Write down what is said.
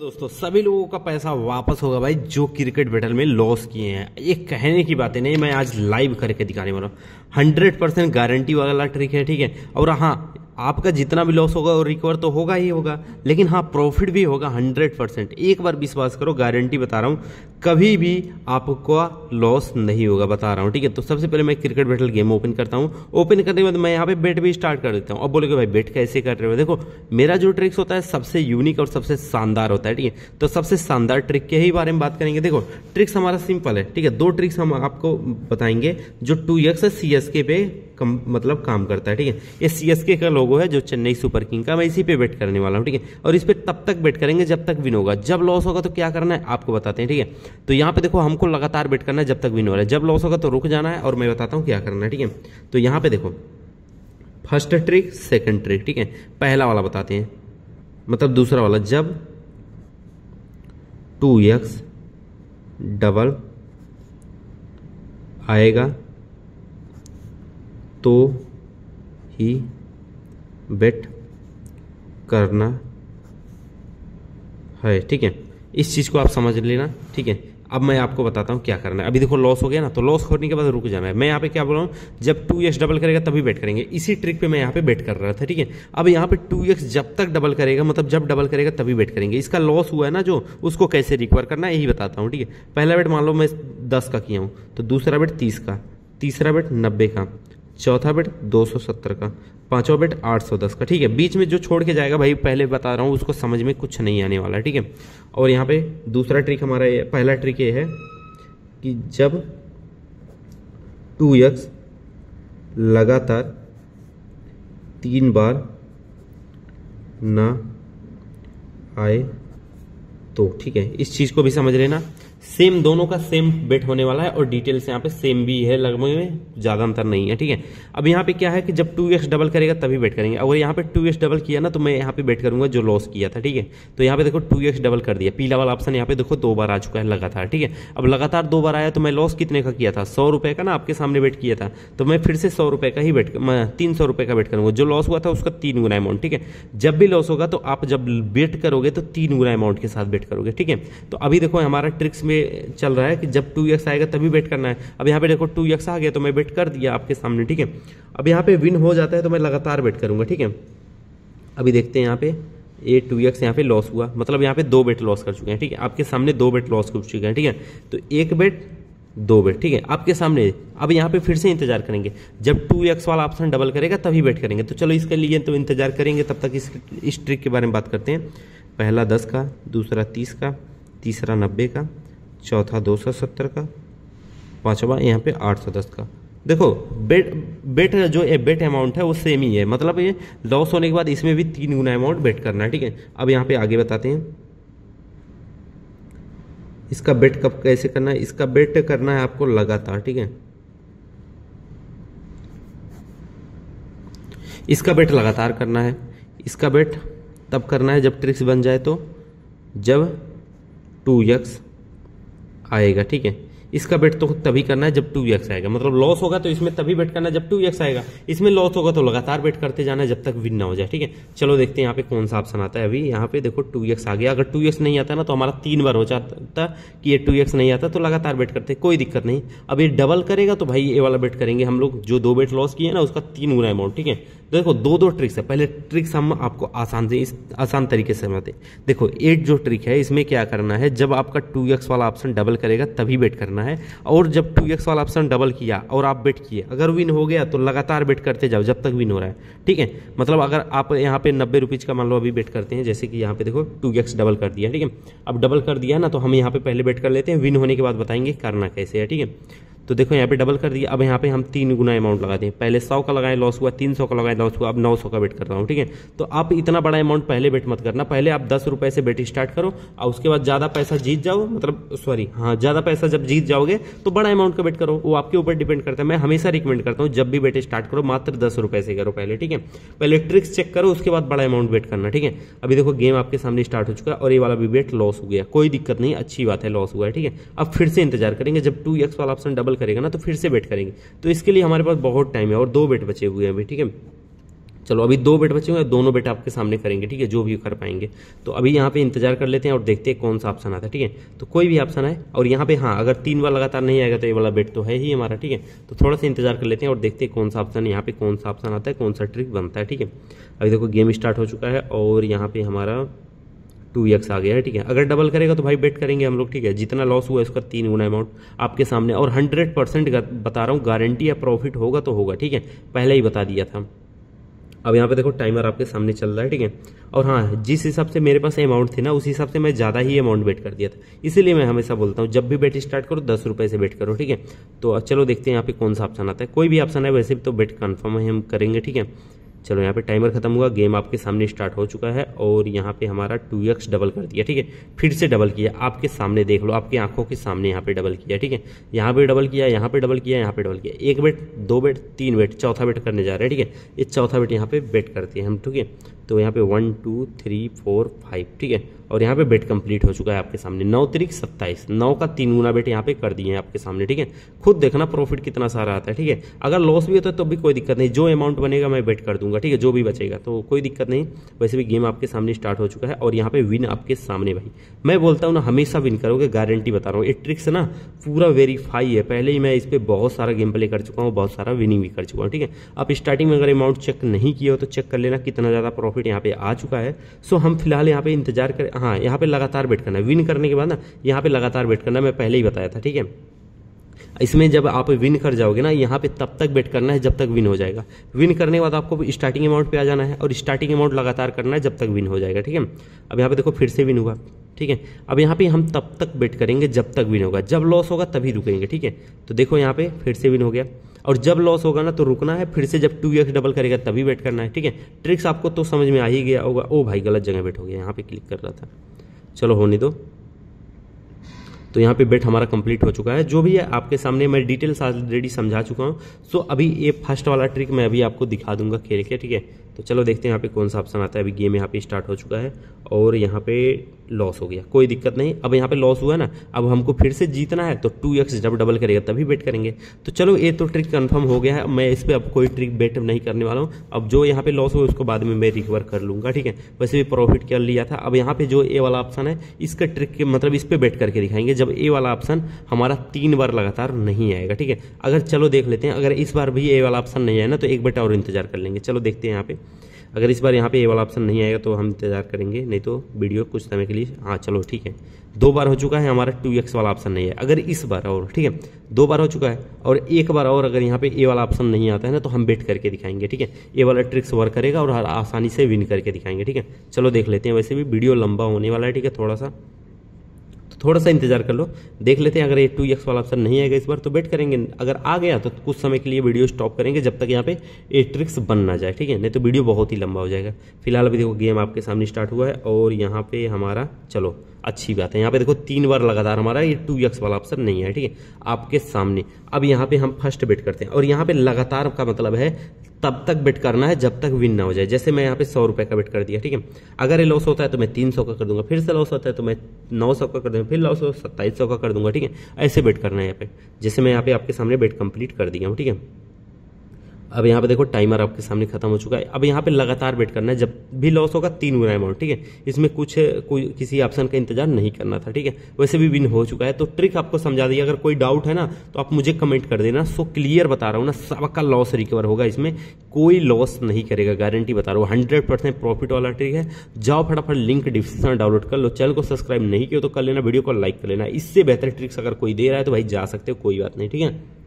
दोस्तों सभी लोगों का पैसा वापस होगा भाई जो क्रिकेट बैटल में लॉस किए हैं ये कहने की है नहीं मैं आज लाइव करके दिखाने वाला हूँ हंड्रेड परसेंट गारंटी वाला ट्रिक है ठीक है और हाँ आपका जितना भी लॉस होगा वो रिकवर तो होगा ही होगा लेकिन हाँ प्रॉफिट भी होगा हंड्रेड परसेंट एक बार विश्वास करो गारंटी बता रहा हूँ कभी भी आपका लॉस नहीं होगा बता रहा हूँ ठीक है तो सबसे पहले मैं क्रिकेट बैटल गेम ओपन करता हूँ ओपन करने के बाद मैं यहाँ पे बेट भी स्टार्ट कर देता हूँ अब बोलोगे भाई बेट कैसे कर रहे हो देखो मेरा जो ट्रिक्स होता है सबसे यूनिक और सबसे शानदार होता है ठीक है तो सबसे शानदार ट्रिक के ही बारे में बात करेंगे देखो ट्रिक्स हमारा सिंपल है ठीक है दो ट्रिक्स हम आपको बताएंगे जो टू एक्स सी एस के पे कम, मतलब काम करता है ठीक है ये सी एस के का लोगो है जो चेन्नई सुपर किंग का मैं इसी पे वेट करने वाला हूँ ठीक है और इस पर तब तक वेट करेंगे जब तक विन होगा जब लॉस होगा तो क्या करना है आपको बताते हैं ठीक है तो यहाँ पे देखो हमको लगातार वेट करना है जब तक विन हो रहा है जब लॉस होगा तो रुक जाना है और मैं बताता हूँ क्या करना है ठीक है तो यहाँ पे देखो फर्स्ट ट्रिक सेकेंड ट्रिक ठीक है पहला वाला बताते हैं मतलब दूसरा वाला जब टू एक्स डबल आएगा तो ही बेट करना है ठीक है इस चीज़ को आप समझ लेना ठीक है अब मैं आपको बताता हूँ क्या करना है अभी देखो लॉस हो गया ना तो लॉस होने के बाद रुक जाना है मैं यहाँ पे क्या बोल रहा हूँ जब टू एक्स डबल करेगा तभी बेट करेंगे इसी ट्रिक पे मैं यहाँ पे बेट कर रहा था ठीक है अब यहाँ पे टू एक्स जब तक डबल करेगा मतलब जब डबल करेगा तभी बेट करेंगे इसका लॉस हुआ है ना जो उसको कैसे रिकवर करना है यही बताता हूँ ठीक है पहला बेट मान लो मैं दस का किया हूँ तो दूसरा बेट तीस का तीसरा बेट नब्बे का चौथा बिट 270 का पांचवा बिट 810 का ठीक है बीच में जो छोड़ के जाएगा भाई पहले बता रहा हूँ उसको समझ में कुछ नहीं आने वाला ठीक है और यहाँ पे दूसरा ट्रिक हमारा ये पहला ट्रिक ये है कि जब टू लगातार तीन बार ना आए तो ठीक है इस चीज़ को भी समझ लेना सेम दोनों का सेम बेट होने वाला है और डिटेल्स यहाँ पे सेम भी है लगभग में ज़्यादा अंतर नहीं है ठीक है अब यहाँ पे क्या है कि जब टू एक्स डबल करेगा तभी बेट करेंगे अगर यहाँ पे टू एक्स डबल किया ना तो मैं यहाँ पे बेट करूंगा जो लॉस किया था ठीक है तो यहाँ पे देखो टू एक्स डबल कर दिया पीला वाला ऑप्शन यहाँ पे देखो दो बार आ चुका है लगातार ठीक है अब लगातार दो बार आया तो मैं लॉस कितने का किया था सौ रुपए का ना आपके सामने बेट किया था तो मैं फिर से सौ रुपये का ही बेट तीन सौ रुपए का बेट करूंगा जो लॉस हुआ था उसका तीन गुना अमाउंट ठीक है जब भी लॉस होगा तो आप जब बेट करोगे तो तीन गुना अमाउंट के साथ बेट करोगे ठीक है तो अभी देखो हमारा ट्रिक्स में पे चल रहा है कि जब टू एक्स आएगा तभी बेट करना है अब यहाँ पे देखो टू एक्स आ गया तो मैं बेट कर दिया आपके सामने ठीक है अब यहाँ पे विन हो जाता है तो मैं लगातार बेट करूंगा ठीक है अभी देखते हैं यहाँ पे ए टू एक्स यहाँ पे लॉस हुआ मतलब यहाँ पे दो बेट लॉस कर चुके हैं ठीक है आपके सामने दो बेट लॉस कर चुके हैं ठीक है तो एक बेट दो बेट ठीक है आपके सामने अब यहाँ पे फिर से इंतजार करेंगे जब टू एक्स वाला ऑप्शन डबल करेगा तभी बेट करेंगे तो चलो इसके लिए तो इंतजार करेंगे तब तक इस इस ट्रिक के बारे में बात करते हैं पहला दस का दूसरा तीस का तीसरा नब्बे का चौथा दो सौ सत्तर का पांचवा यहाँ पे आठ सौ दस का देखो बेट बेट जो ए, बेट अमाउंट है वो सेम ही है मतलब ये लॉस होने के बाद इसमें भी तीन गुना अमाउंट बेट करना है ठीक है अब यहाँ पे आगे बताते हैं इसका बेट कब कैसे करना है इसका बेट करना है आपको लगातार ठीक है इसका बेट लगातार करना है इसका बेट तब करना है जब ट्रिक्स बन जाए तो जब टू यक्स आएगा ठीक है इसका बेट तो तभी करना है जब टू एक्स आएगा मतलब लॉस होगा तो इसमें तभी बेट करना है जब टू एक्स आएगा इसमें लॉस होगा तो लगातार बेट करते जाना है जब तक विन ना हो जाए ठीक है चलो देखते हैं यहाँ पे कौन सा ऑप्शन आता है अभी यहाँ पे देखो टू एक्स आ गया अगर टू एक्स नहीं आता ना तो हमारा तीन बार हो जाता कि ये टू एक्स नहीं आता तो लगातार बेट करते कोई दिक्कत नहीं अब ये डबल करेगा तो भाई ये वाला बेट करेंगे हम लोग जो दो बेट लॉस किए ना उसका तीन गुना अमाउंट ठीक है देखो दो दो ट्रिक्स है पहले ट्रिक्स हम आपको आसान से इस आसान तरीके से समझते देखो एट जो ट्रिक है इसमें क्या करना है जब आपका टू एक्स वाला ऑप्शन डबल करेगा तभी बेट करना है और जब टू एक्स वाला ऑप्शन डबल किया और आप बेट किए अगर विन हो गया तो लगातार बेट करते जाओ जब तक विन हो रहा है ठीक है मतलब अगर आप यहाँ पे नब्बे रुपीज़ का मान लो अभी बेट करते हैं जैसे कि यहाँ पे देखो टू एक्स डबल कर दिया ठीक है अब डबल कर दिया ना तो हम यहाँ पे पहले बेट कर लेते हैं विन होने के बाद बताएंगे करना कैसे है ठीक है तो देखो यहाँ पे डबल कर दिया अब यहाँ पे हम तीन गुना अमाउंट लगाते हैं पहले सौ का लगाएं लॉस हुआ तीन सौ का लगाएं लॉस हुआ अब नौ सौ का बेट करता हूँ ठीक है तो आप इतना बड़ा अमाउंट पहले बेट मत करना पहले आप दस रुपए से बेट स्टार्ट करो और उसके बाद ज़्यादा पैसा जीत जाओ मतलब सॉरी हाँ ज़्यादा पैसा जब जीत जाओगे तो बड़ा अमाउंट का बेट करो वो आपके ऊपर डिपेंड करता है मैं हमेशा रिकमेंड करता हूँ जब भी बेटे स्टार्ट करो मात्र दस रुपए से करो पहले ठीक है पहले ट्रिक्स चेक करो उसके बाद बड़ा अमाउंट बेट करना ठीक है अभी देखो गेम आपके सामने स्टार्ट हो चुका है और ये वाला भी बेट लॉस हो गया कोई दिक्कत नहीं अच्छी बात है लॉस हुआ है ठीक है अब फिर से इंतजार करेंगे जब टू वाला ऑप्शन डबल कॉल करेगा ना तो फिर से वेट करेंगे तो इसके लिए हमारे पास बहुत टाइम है और दो बेट बचे हुए हैं अभी ठीक है चलो अभी दो बेट बचे हुए हैं दोनों बेट आपके सामने करेंगे ठीक है जो भी कर पाएंगे तो अभी यहाँ पे इंतजार कर लेते हैं और देखते हैं कौन सा ऑप्शन आता है ठीक है तो कोई भी ऑप्शन है और यहाँ पे हाँ अगर तीन बार लगातार नहीं आएगा तो ये वाला बेट तो है ही हमारा ठीक है तो थोड़ा सा इंतजार कर लेते हैं और देखते हैं कौन सा ऑप्शन यहाँ पे कौन सा ऑप्शन आता है कौन सा ट्रिक बनता है ठीक है अभी देखो गेम स्टार्ट हो चुका है और यहाँ पे हमारा टू एक्स आ गया है ठीक है अगर डबल करेगा तो भाई बेट करेंगे हम लोग ठीक है जितना लॉस हुआ है उसका तीन गुना अमाउंट आपके सामने और हंड्रेड परसेंट बता रहा हूँ गारंटी या प्रॉफिट होगा तो होगा ठीक है पहले ही बता दिया था अब यहाँ पे देखो टाइमर आपके सामने चल रहा है ठीक है और हाँ जिस हिसाब से मेरे पास अमाउंट थी ना उस हिसाब से मैं ज़्यादा ही अमाउंट बेट कर दिया था इसीलिए मैं हमेशा बोलता हूँ जब भी बेट स्टार्ट करो दस रुपये से बेट करो ठीक है तो चलो देखते हैं यहाँ पे कौन सा ऑप्शन आता है कोई भी ऑप्शन है वैसे भी तो बेट कन्फर्म है हम करेंगे ठीक है चलो यहाँ पे टाइमर खत्म हुआ गेम आपके सामने स्टार्ट हो चुका है और यहाँ पे हमारा टू एक्स डबल कर दिया ठीक है फिर से डबल किया आपके सामने देख लो आपकी आंखों के सामने यहाँ पे डबल किया ठीक है यहाँ पे डबल किया यहाँ पे डबल किया यहाँ पे डबल किया एक बेट दो बेट तीन बेट चौथा बेट करने जा रहे हैं ठीक है ये चौथा बेट यहाँ पे बेट करते हैं हम ठीक है तो यहाँ पे one two three four five ठीक है और यहाँ पे बेट कंप्लीट हो चुका है आपके सामने नौ तरीक सत्ताईस नौ का तीन गुना बेट यहाँ पे कर दिए हैं आपके सामने ठीक है खुद देखना प्रॉफिट कितना सारा आता है ठीक है अगर लॉस भी होता है तो भी कोई दिक्कत नहीं जो अमाउंट बनेगा मैं बेट कर दूंगा दूंगा ठीक है जो भी बचेगा तो कोई दिक्कत नहीं वैसे भी गेम आपके सामने स्टार्ट हो चुका है और यहाँ पे विन आपके सामने भाई मैं बोलता हूँ ना हमेशा विन करोगे गारंटी बता रहा हूँ ये ट्रिक्स ना पूरा वेरीफाई है पहले ही मैं इस पर बहुत सारा गेम प्ले कर चुका हूँ बहुत सारा विनिंग भी कर चुका हूँ ठीक है आप स्टार्टिंग में अगर अमाउंट चेक नहीं किया हो तो चेक कर लेना कितना ज़्यादा प्रॉफिट यहाँ पे आ चुका है सो हम फिलहाल यहाँ पे इंतजार करें हाँ यहाँ पे लगातार वेट करना है विन करने के बाद ना यहाँ पे लगातार वेट करना मैं पहले ही बताया था ठीक है इसमें जब आप विन कर जाओगे ना यहाँ पे तब तक बेट करना है जब तक विन हो जाएगा विन करने के बाद आपको स्टार्टिंग अमाउंट पे आ जाना है और स्टार्टिंग अमाउंट लगातार करना है जब तक विन हो जाएगा ठीक है अब यहाँ पे देखो फिर से विन हुआ ठीक है अब यहाँ पे हम तब तक बेट करेंगे जब तक विन होगा जब लॉस होगा तभी रुकेंगे ठीक है तो देखो यहाँ पे फिर से विन हो गया और जब लॉस होगा ना तो रुकना है फिर से जब टू एक्स डबल करेगा तभी वेट करना है ठीक है ट्रिक्स आपको तो समझ में आ ही गया होगा ओ भाई गलत जगह बैठ हो गया यहाँ पे क्लिक कर रहा था चलो होने दो तो यहाँ पे बेट हमारा कंप्लीट हो चुका है जो भी है आपके सामने मैं डिटेल्स ऑलरेडी समझा चुका हूँ सो अभी ये फर्स्ट वाला ट्रिक मैं अभी आपको दिखा दूंगा खेल के ठीक है तो चलो देखते हैं यहाँ पे कौन सा ऑप्शन आता है अभी गेम यहाँ पे स्टार्ट हो चुका है और यहाँ पे लॉस हो गया कोई दिक्कत नहीं अब यहाँ पे लॉस हुआ ना अब हमको फिर से जीतना है तो टू एक्स जब डबल करेगा तभी बेट करेंगे तो चलो ये तो ट्रिक कंफर्म हो गया है मैं इस पर अब कोई ट्रिक बेट नहीं करने वाला हूँ अब जो यहाँ पे लॉस हुआ उसको बाद में मैं रिकवर कर लूंगा ठीक है वैसे भी प्रॉफिट कर लिया था अब यहाँ पे जो ए वाला ऑप्शन है इसका ट्रिक मतलब इस पर बेट करके दिखाएंगे जब मतलब ए वाला ऑप्शन हमारा तीन बार लगातार नहीं आएगा ठीक है अगर चलो देख लेते हैं अगर इस बार भी ए वाला ऑप्शन नहीं आया ना तो एक बेटा और इंतजार कर लेंगे चलो देखते हैं यहाँ पे अगर इस बार यहाँ पे ए वाला ऑप्शन नहीं आएगा तो हम इंतजार करेंगे नहीं तो वीडियो कुछ समय के लिए हाँ चलो ठीक है दो बार हो चुका है हमारा टू एक्स वाला ऑप्शन नहीं है अगर इस बार और ठीक है दो बार हो चुका है और एक बार और अगर यहाँ पे ए वाला ऑप्शन नहीं आता है ना तो हम बेट करके दिखाएंगे ठीक है ए वाला ट्रिक्स वर्क करेगा और आसानी से विन करके दिखाएंगे ठीक है चलो देख लेते हैं वैसे भी वीडियो लंबा होने वाला है ठीक है थोड़ा सा तो थोड़ा सा इंतजार कर लो देख लेते हैं अगर ये टू एक्स वाला ऑप्शन नहीं आएगा इस बार तो वेट करेंगे अगर आ गया तो कुछ समय के लिए वीडियो स्टॉप करेंगे जब तक यहाँ पे ए ट्रिक्स बन ना जाए ठीक है नहीं तो वीडियो बहुत ही लंबा हो जाएगा फिलहाल अभी देखो गेम आपके सामने स्टार्ट हुआ है और यहाँ पे हमारा चलो अच्छी बात है यहाँ पे देखो तीन बार लगातार हमारा ये टू एक्स वाला ऑप्शन नहीं है ठीक है आपके सामने अब यहाँ पे हम फर्स्ट बेट करते हैं और यहाँ पे लगातार का मतलब है तब तक बेट करना है जब तक विन ना हो जाए जैसे मैं यहाँ पे सौ रुपये का बेट कर दिया ठीक है अगर ये लॉस होता है तो मैं तीन सौ का कर दूंगा फिर से लॉस होता है तो मैं नौ सौ का कर दूंगा फिर लॉस हो तो सत्ताईस सौ का कर दूंगा ठीक है ऐसे बेट करना है यहाँ पे जैसे मैं यहाँ पे आपके सामने बेट कंप्लीट कर दिया हूँ ठीक है अब यहाँ पे देखो टाइमर आपके सामने खत्म हो चुका है अब यहाँ पे लगातार वेट करना है जब भी लॉस होगा तीन गुना अमाउंट ठीक है इसमें कुछ कोई किसी ऑप्शन का इंतजार नहीं करना था ठीक है वैसे भी विन हो चुका है तो ट्रिक आपको समझा दी अगर कोई डाउट है ना तो आप मुझे कमेंट कर देना सो क्लियर बता रहा हूँ ना सबका लॉस रिकवर होगा इसमें कोई लॉस नहीं करेगा गारंटी बता रहा हूँ हंड्रेड परसेंट प्रॉफिट वाला ट्रिक है जाओ फटाफट लिंक डिस्क्रिप्शन डाउनलोड कर लो चैनल को सब्सक्राइब नहीं किया तो कर लेना वीडियो को लाइक कर लेना इससे बेहतर ट्रिक्स अगर कोई दे रहा है तो भाई जा सकते हो कोई बात नहीं ठीक है